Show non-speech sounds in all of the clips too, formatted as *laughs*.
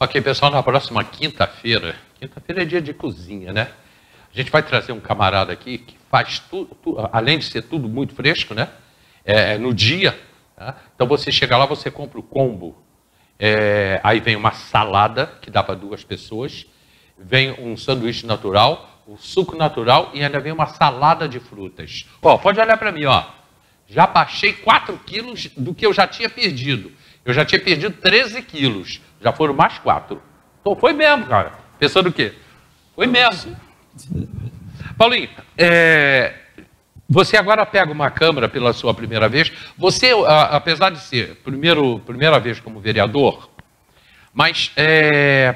Ok, pessoal, na próxima quinta-feira, quinta-feira é dia de cozinha, né? A gente vai trazer um camarada aqui que faz tudo, tu, além de ser tudo muito fresco, né? É, é no dia. Tá? Então você chega lá, você compra o combo. É, aí vem uma salada, que dá para duas pessoas. Vem um sanduíche natural, um suco natural e ainda vem uma salada de frutas. Ó, pode olhar para mim, ó. Já baixei 4 quilos do que eu já tinha perdido. Eu já tinha perdido 13 quilos. Já foram mais quatro. Pô, então, foi mesmo, cara. Pensando o quê? Foi mesmo. Paulinho, é, você agora pega uma câmera pela sua primeira vez. Você, a, apesar de ser primeiro, primeira vez como vereador, mas é,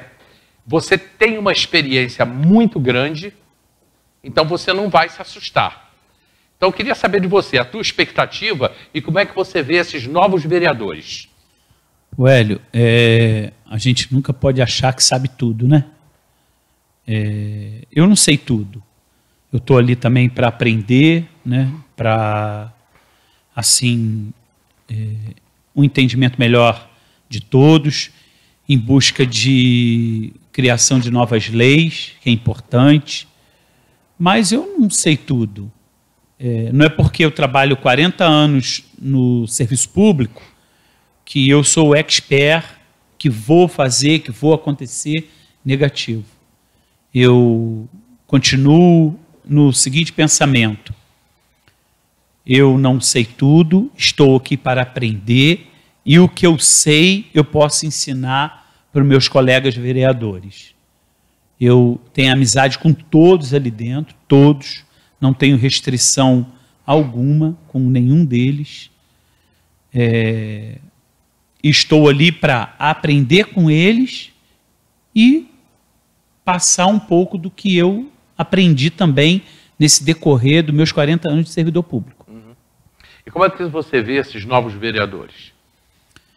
você tem uma experiência muito grande, então você não vai se assustar. Então eu queria saber de você, a tua expectativa e como é que você vê esses novos vereadores. O Hélio, é, a gente nunca pode achar que sabe tudo, né? É, eu não sei tudo. Eu estou ali também para aprender, né? Para assim é, um entendimento melhor de todos, em busca de criação de novas leis, que é importante. Mas eu não sei tudo. É, não é porque eu trabalho 40 anos no serviço público que eu sou o expert, que vou fazer, que vou acontecer, negativo. Eu continuo no seguinte pensamento: eu não sei tudo, estou aqui para aprender e o que eu sei eu posso ensinar para os meus colegas vereadores. Eu tenho amizade com todos ali dentro, todos, não tenho restrição alguma com nenhum deles. É, estou ali para aprender com eles e passar um pouco do que eu aprendi também nesse decorrer dos meus 40 anos de servidor público. Uhum. E como é que você vê esses novos vereadores?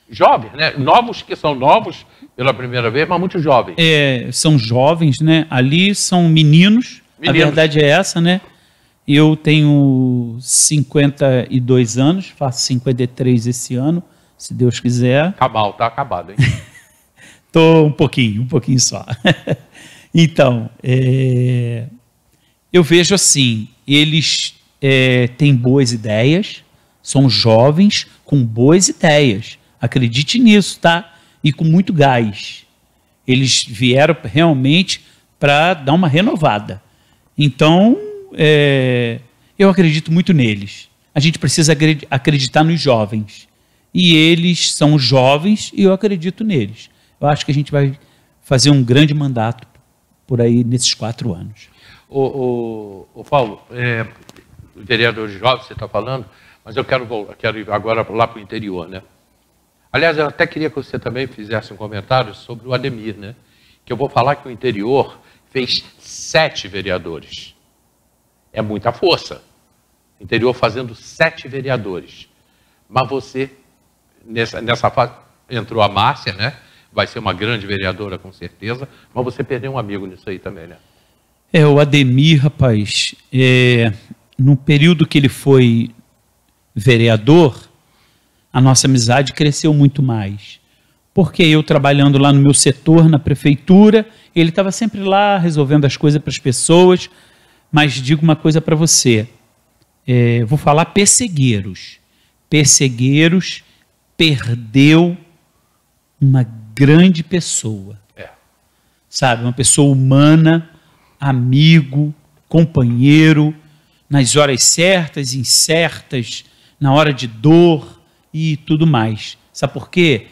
Jovens, né? Novos que são novos pela primeira vez, mas muito jovens. É, são jovens, né? Ali são meninos. meninos. A verdade é essa, né? Eu tenho 52 anos, faço 53 esse ano se Deus quiser. Cabal, tá, tá acabado, hein? *laughs* Tô um pouquinho, um pouquinho só. *laughs* então, é, eu vejo assim, eles é, têm boas ideias, são jovens com boas ideias. Acredite nisso, tá? E com muito gás. Eles vieram realmente para dar uma renovada. Então, é, eu acredito muito neles. A gente precisa acreditar nos jovens e eles são jovens e eu acredito neles. Eu acho que a gente vai fazer um grande mandato por aí nesses quatro anos. O, Paulo, é, o vereador jovem você está falando, mas eu quero, quero ir agora lá para o interior, né? Aliás, eu até queria que você também fizesse um comentário sobre o Ademir, né? Que eu vou falar que o interior fez sete vereadores. É muita força. O interior fazendo sete vereadores. Mas você nessa, nessa fase entrou a Márcia, né? Vai ser uma grande vereadora, com certeza. Mas você perdeu um amigo nisso aí também, né? É, o Ademir, rapaz, é, no período que ele foi vereador, a nossa amizade cresceu muito mais. Porque eu trabalhando lá no meu setor, na prefeitura, ele estava sempre lá resolvendo as coisas para as pessoas. Mas digo uma coisa para você: é, vou falar persegueiros. Persegueiros perdeu uma grande pessoa. É. Sabe, uma pessoa humana, amigo, companheiro, nas horas certas, incertas, na hora de dor e tudo mais. Sabe por quê?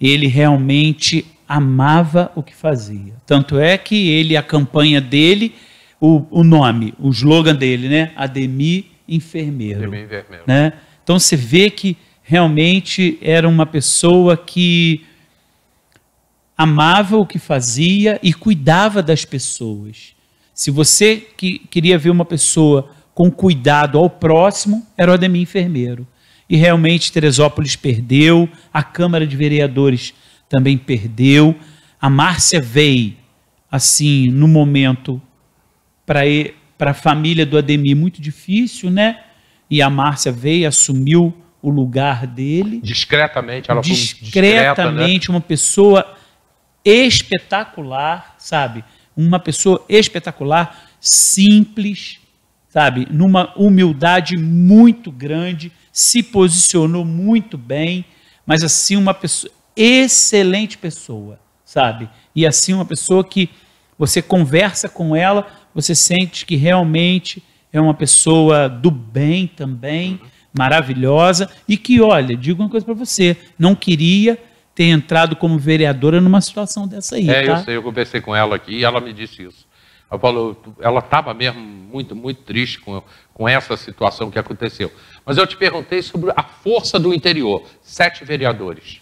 Ele realmente amava o que fazia. Tanto é que ele, a campanha dele, o, o nome, o slogan dele, né? Ademir Enfermeiro. Ademir Enfermeiro. Né? Então você vê que realmente era uma pessoa que amava o que fazia e cuidava das pessoas. Se você que queria ver uma pessoa com cuidado ao próximo, era o Ademir Enfermeiro. E realmente Teresópolis perdeu, a Câmara de Vereadores também perdeu. A Márcia veio, assim, no momento, para a família do Ademir, muito difícil, né? E a Márcia veio, assumiu o lugar dele. Discretamente, ela né? discretamente, foi discretamente, né? uma pessoa espetacular, sabe? Uma pessoa espetacular, simples, sabe? Numa humildade muito grande, se posicionou muito bem, mas assim uma pessoa excelente pessoa, sabe? E assim uma pessoa que você conversa com ela, você sente que realmente é uma pessoa do bem também. Uhum maravilhosa e que, olha, digo uma coisa para você, não queria ter entrado como vereadora numa situação dessa aí. É, tá? eu sei, eu conversei com ela aqui e ela me disse isso. Ela falou, ela estava mesmo muito, muito triste com, com essa situação que aconteceu. Mas eu te perguntei sobre a força do interior, sete vereadores.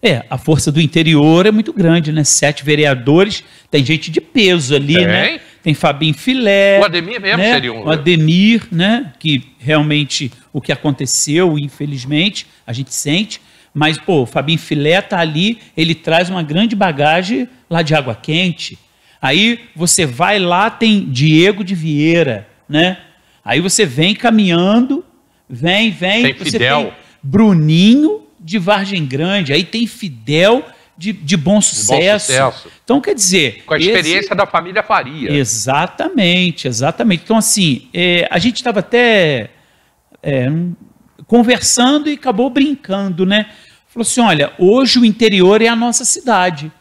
É, a força do interior é muito grande, né? Sete vereadores, tem gente de peso ali, né? tem. né? Tem Fabinho Filé. O Ademir mesmo né? seria um. O Ademir, né? Que realmente o que aconteceu, infelizmente, a gente sente. Mas, pô, o Fabinho Filé tá ali, ele traz uma grande bagagem lá de água quente. Aí você vai lá, tem Diego de Vieira, né? Aí você vem caminhando, vem, vem. Tem Fidel. Tem Bruninho de Vargem Grande, aí tem Fidel de, de, bom, sucesso. de bom sucesso. Então, quer dizer. Com a experiência esse... da família Faria. Exatamente, exatamente. Então, assim, é, a gente estava até é, conversando e acabou brincando, né? Falou assim: olha, hoje o interior é a nossa cidade.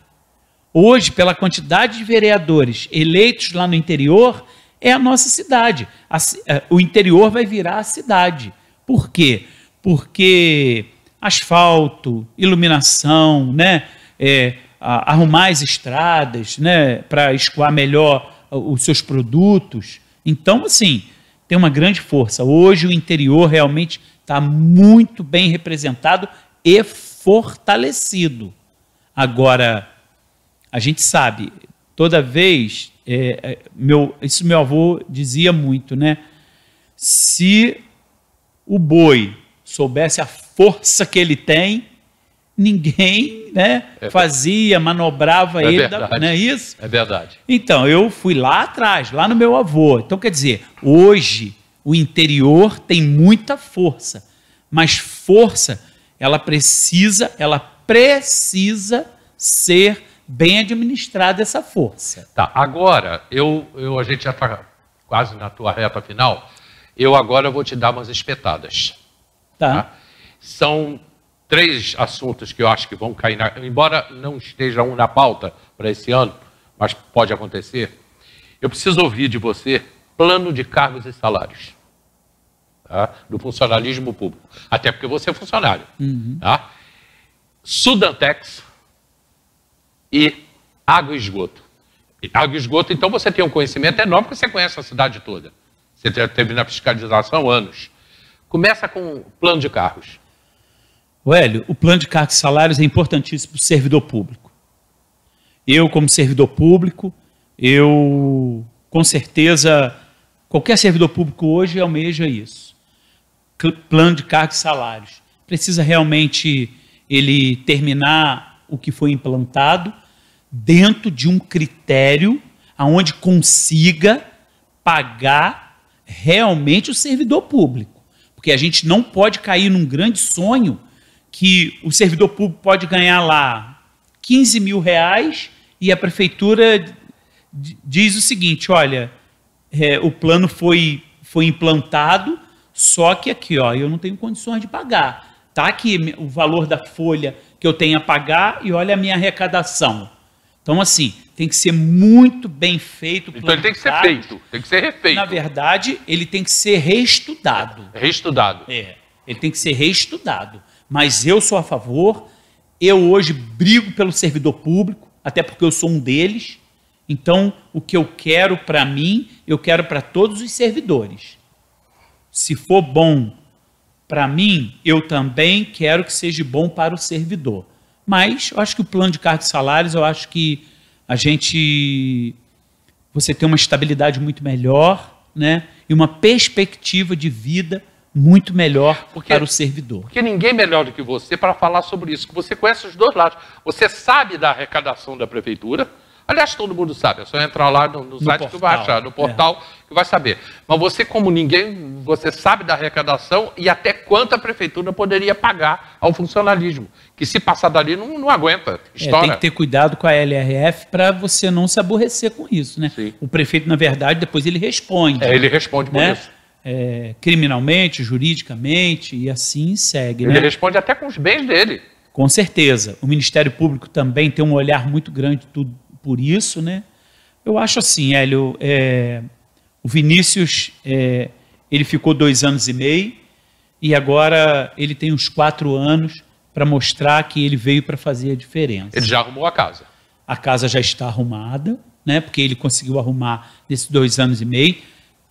Hoje, pela quantidade de vereadores eleitos lá no interior, é a nossa cidade. A, eh, o interior vai virar a cidade. Por quê? Porque asfalto, iluminação, né? É, arrumar as estradas, né? Para escoar melhor os seus produtos. Então, assim, tem uma grande força. Hoje o interior realmente está muito bem representado e fortalecido. Agora, a gente sabe, toda vez, é, é, meu, isso meu avô dizia muito, né? Se o boi soubesse a força que ele tem, ninguém né, é fazia, manobrava é ele, verdade. Da, não é isso? É verdade. Então, eu fui lá atrás, lá no meu avô. Então, quer dizer, hoje o interior tem muita força, mas força, ela precisa, ela precisa ser bem administrada essa força. Tá, agora, eu, eu a gente já está quase na tua reta final, eu agora vou te dar umas espetadas. Tá. tá? São três assuntos que eu acho que vão cair, na, embora não esteja um na pauta para esse ano, mas pode acontecer. Eu preciso ouvir de você plano de cargos e salários tá? do funcionalismo público, até porque você é funcionário. Uhum. Tá? Sudantex e água e esgoto. Água e esgoto, então você tem um conhecimento enorme, porque você conhece a cidade toda. Você teve na fiscalização anos. Começa com plano de carros. O Hélio, o plano de cargos e salários é importantíssimo para o servidor público. Eu, como servidor público, eu com certeza qualquer servidor público hoje almeja isso. Plano de cargos e salários. Precisa realmente ele terminar o que foi implantado dentro de um critério aonde consiga pagar realmente o servidor público. Porque a gente não pode cair num grande sonho que o servidor público pode ganhar lá 15 mil reais e a prefeitura diz o seguinte: olha, é, o plano foi, foi implantado, só que aqui ó, eu não tenho condições de pagar. Tá aqui o valor da folha que eu tenho a pagar e olha a minha arrecadação. Então, assim, tem que ser muito bem feito. Então, plantado. ele tem que ser feito, tem que ser refeito. Na verdade, ele tem que ser reestudado. Reestudado. É, ele tem que ser reestudado mas eu sou a favor. Eu hoje brigo pelo servidor público, até porque eu sou um deles. Então, o que eu quero para mim, eu quero para todos os servidores. Se for bom para mim, eu também quero que seja bom para o servidor. Mas eu acho que o plano de cargos e salários, eu acho que a gente você tem uma estabilidade muito melhor, né? E uma perspectiva de vida muito melhor porque, para o servidor. Porque ninguém melhor do que você para falar sobre isso, que você conhece os dois lados. Você sabe da arrecadação da prefeitura, aliás, todo mundo sabe, é só entrar lá no, no, no site portal, que vai achar, no é. portal é. que vai saber. Mas você, como ninguém, você sabe da arrecadação e até quanto a prefeitura poderia pagar ao funcionalismo, que se passar dali não, não aguenta, é, tem que ter cuidado com a LRF para você não se aborrecer com isso, né? Sim. O prefeito, na verdade, depois ele responde. É, né? ele responde por né? isso é, criminalmente, juridicamente e assim segue. Ele né? responde até com os bens dele. Com certeza. O Ministério Público também tem um olhar muito grande tudo por isso, né? Eu acho assim, Hélio, é, o Vinícius é, ele ficou dois anos e meio e agora ele tem uns quatro anos para mostrar que ele veio para fazer a diferença. Ele já arrumou a casa. A casa já está arrumada, né? Porque ele conseguiu arrumar nesses dois anos e meio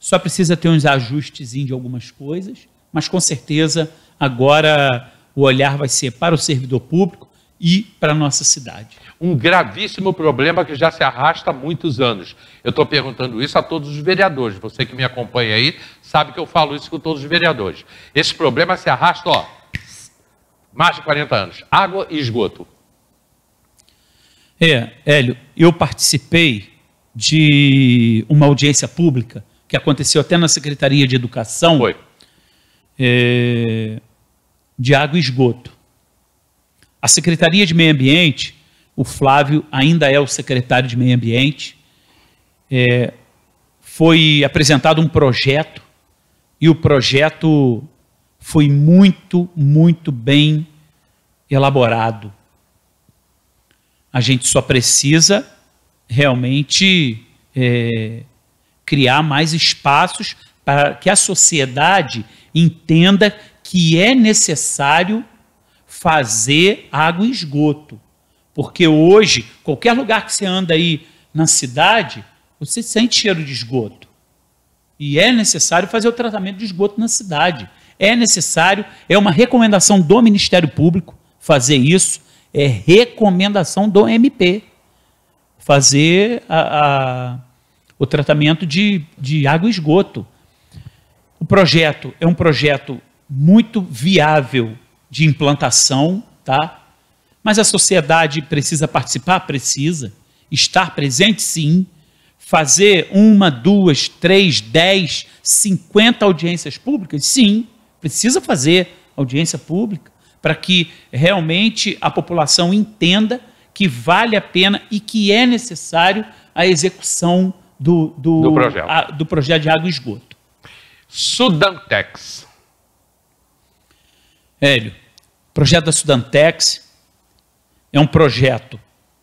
só precisa ter uns ajustes de algumas coisas, mas com certeza agora o olhar vai ser para o servidor público e para a nossa cidade. Um gravíssimo problema que já se arrasta há muitos anos. Eu estou perguntando isso a todos os vereadores. Você que me acompanha aí sabe que eu falo isso com todos os vereadores. Esse problema se arrasta, ó, mais de 40 anos. Água e esgoto. É, Hélio, eu participei de uma audiência pública que aconteceu até na Secretaria de Educação é, de água e esgoto. A Secretaria de Meio Ambiente, o Flávio ainda é o secretário de Meio Ambiente, é, foi apresentado um projeto e o projeto foi muito, muito bem elaborado. A gente só precisa realmente é, criar mais espaços para que a sociedade entenda que é necessário fazer água e esgoto. Porque hoje, qualquer lugar que você anda aí na cidade, você sente cheiro de esgoto. E é necessário fazer o tratamento de esgoto na cidade. É necessário, é uma recomendação do Ministério Público fazer isso, é recomendação do MP fazer a, a o tratamento de, de água e esgoto. O projeto é um projeto muito viável de implantação, tá? Mas a sociedade precisa participar? Precisa. Estar presente? Sim. Fazer uma, duas, três, dez, cinquenta audiências públicas? Sim. Precisa fazer audiência pública para que realmente a população entenda que vale a pena e que é necessário a execução do, do, do, projeto. A, do projeto de água e esgoto. Sudantex. Hélio, o projeto da Sudantex é um projeto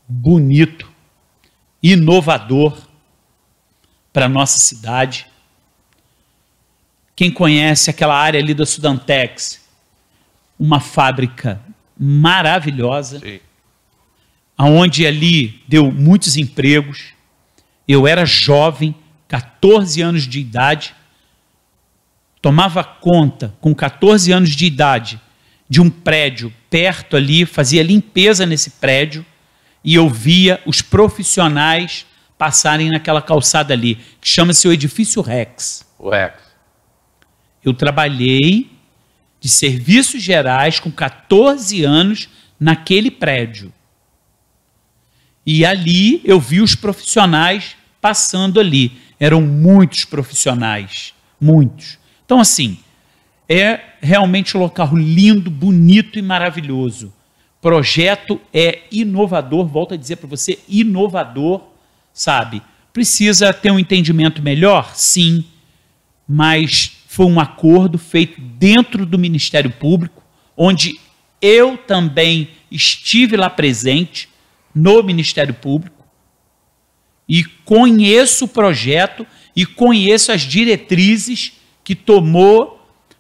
bonito, inovador para a nossa cidade. Quem conhece aquela área ali da Sudantex, uma fábrica maravilhosa, Sim. onde ali deu muitos empregos eu era jovem, 14 anos de idade, tomava conta com 14 anos de idade de um prédio perto ali, fazia limpeza nesse prédio e eu via os profissionais passarem naquela calçada ali, que chama-se o edifício Rex. O Rex. Eu trabalhei de serviços gerais com 14 anos naquele prédio. E ali eu vi os profissionais passando ali. Eram muitos profissionais, muitos. Então, assim, é realmente um local lindo, bonito e maravilhoso. Projeto é inovador, volto a dizer para você, inovador, sabe? Precisa ter um entendimento melhor? Sim, mas foi um acordo feito dentro do Ministério Público, onde eu também estive lá presente no Ministério Público e conheço o projeto e conheço as diretrizes que tomou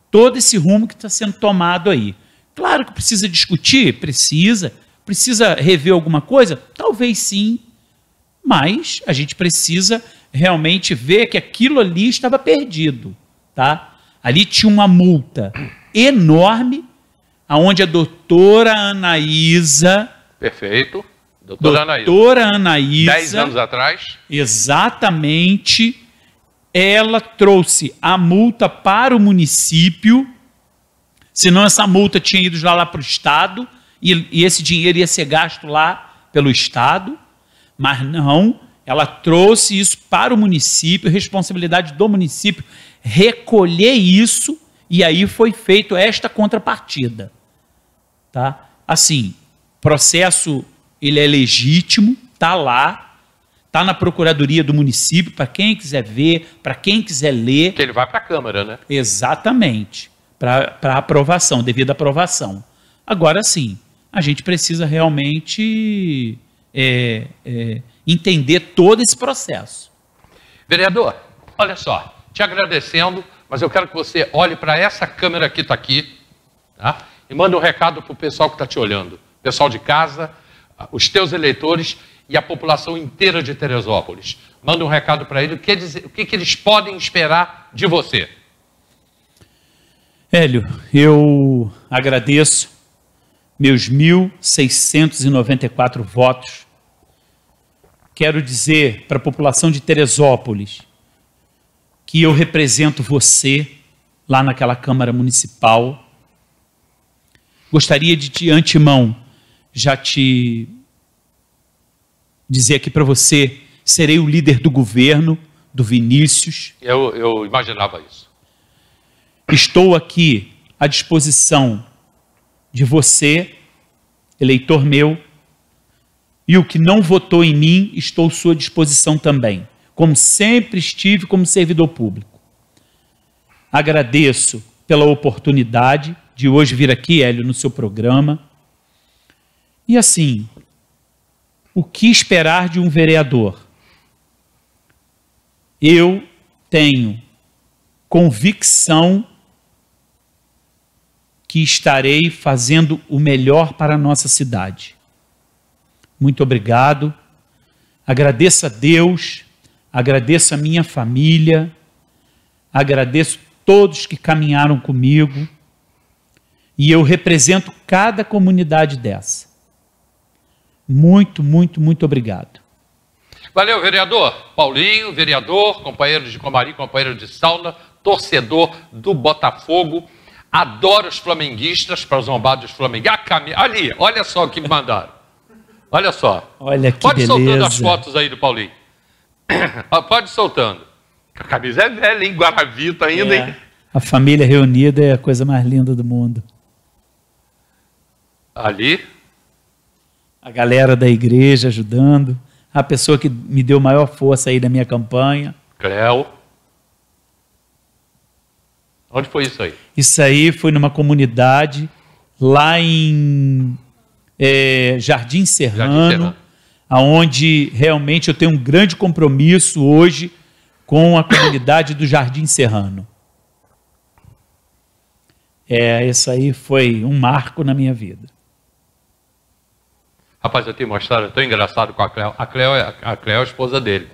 todo esse rumo que está sendo tomado aí. Claro que precisa discutir, precisa, precisa rever alguma coisa, talvez sim, mas a gente precisa realmente ver que aquilo ali estava perdido, tá? Ali tinha uma multa enorme, aonde a doutora Anaísa Perfeito Doutora, doutora Anaísa. Dez anos atrás. Exatamente. Ela trouxe a multa para o município, senão essa multa tinha ido lá, lá para o Estado, e, e esse dinheiro ia ser gasto lá pelo Estado, mas não, ela trouxe isso para o município, responsabilidade do município recolher isso, e aí foi feito esta contrapartida. Tá? Assim, processo ele é legítimo, tá lá, tá na procuradoria do município para quem quiser ver, para quem quiser ler. Que ele vai para a Câmara, né? Exatamente, para aprovação, devida aprovação. Agora sim, a gente precisa realmente é, é, entender todo esse processo. Vereador, olha só, te agradecendo, mas eu quero que você olhe para essa câmera que está aqui, tá? E manda um recado para o pessoal que está te olhando, pessoal de casa os teus eleitores e a população inteira de Teresópolis. Manda um recado para ele o que, eles, o que, que eles podem esperar de você. Hélio, eu agradeço meus 1.694 votos. Quero dizer para a população de Teresópolis que eu represento você lá naquela Câmara Municipal. Gostaria de, de antemão, já te dizer aqui para você: serei o líder do governo, do Vinícius. Eu, eu imaginava isso. Estou aqui à disposição de você, eleitor meu, e o que não votou em mim, estou à sua disposição também, como sempre estive como servidor público. Agradeço pela oportunidade de hoje vir aqui, Hélio, no seu programa e assim, o que esperar de um vereador? Eu tenho convicção que estarei fazendo o melhor para a nossa cidade. Muito obrigado. Agradeço a Deus, agradeço a minha família, agradeço todos que caminharam comigo. E eu represento cada comunidade dessa. Muito, muito, muito obrigado. Valeu, vereador. Paulinho, vereador, companheiro de Comari, companheiro de sauna, torcedor do Botafogo. Adoro os flamenguistas para zombar dos flamenguistas. Ah, Ali, olha só o que me mandaram. Olha só. Olha que Pode beleza. soltando as fotos aí do Paulinho. *coughs* Pode soltando. A camisa é velha, hein? Guaravita ainda, é. hein? A família reunida é a coisa mais linda do mundo. Ali, a galera da igreja ajudando, a pessoa que me deu maior força aí da minha campanha. Creu. Onde foi isso aí? Isso aí foi numa comunidade lá em é, Jardim Serrano, Jardim Serrano, aonde realmente eu tenho um grande compromisso hoje com a comunidade do Jardim Serrano. É, isso aí foi um marco na minha vida. Rapaz, eu tenho uma história tão engraçada com a Cleo. A Cleo, é, a Cleo é a esposa dele.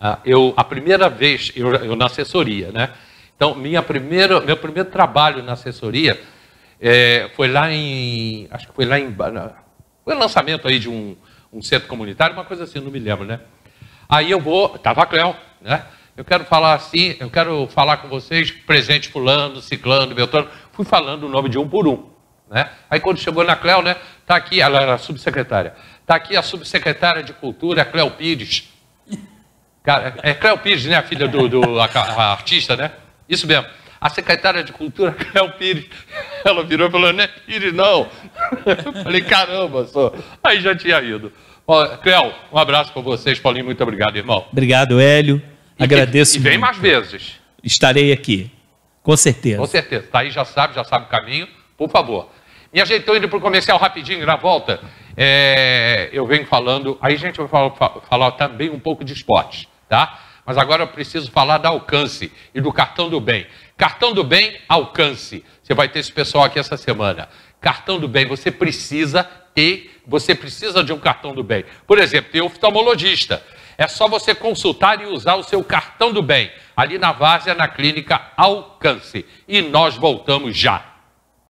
Ah, eu, a primeira vez, eu, eu na assessoria, né? Então, minha primeira, meu primeiro trabalho na assessoria é, foi lá em. Acho que foi lá em. Foi lançamento aí de um, um centro comunitário, uma coisa assim, não me lembro, né? Aí eu vou, estava a Cleo, né? Eu quero falar assim, eu quero falar com vocês, presente fulano, ciclano, beltrano. Fui falando o nome de um por um, né? Aí quando chegou na Cleo, né? Está aqui, ela era subsecretária. Está aqui a subsecretária de Cultura, Cleo Pires. Cara, é Cleo Pires, né? A filha do, do a, a artista, né? Isso mesmo. A secretária de Cultura, *laughs* Cleo Pires. Ela virou e falou, não é Pires, não. Eu falei, caramba, só. Aí já tinha ido. Ó, Cleo, um abraço para vocês. Paulinho, muito obrigado, irmão. Obrigado, Hélio. E Agradeço. Que, e vem muito. mais vezes. Estarei aqui. Com certeza. Com certeza. Está aí, já sabe, já sabe o caminho. Por favor. E a gente está indo para o comercial rapidinho, na volta, é, eu venho falando. Aí a gente vai falar, falar também um pouco de esporte, tá? Mas agora eu preciso falar da Alcance e do Cartão do Bem. Cartão do Bem, Alcance. Você vai ter esse pessoal aqui essa semana. Cartão do Bem, você precisa ter, você precisa de um cartão do bem. Por exemplo, tem oftalmologista. É só você consultar e usar o seu cartão do bem, ali na Várzea, na clínica Alcance. E nós voltamos já.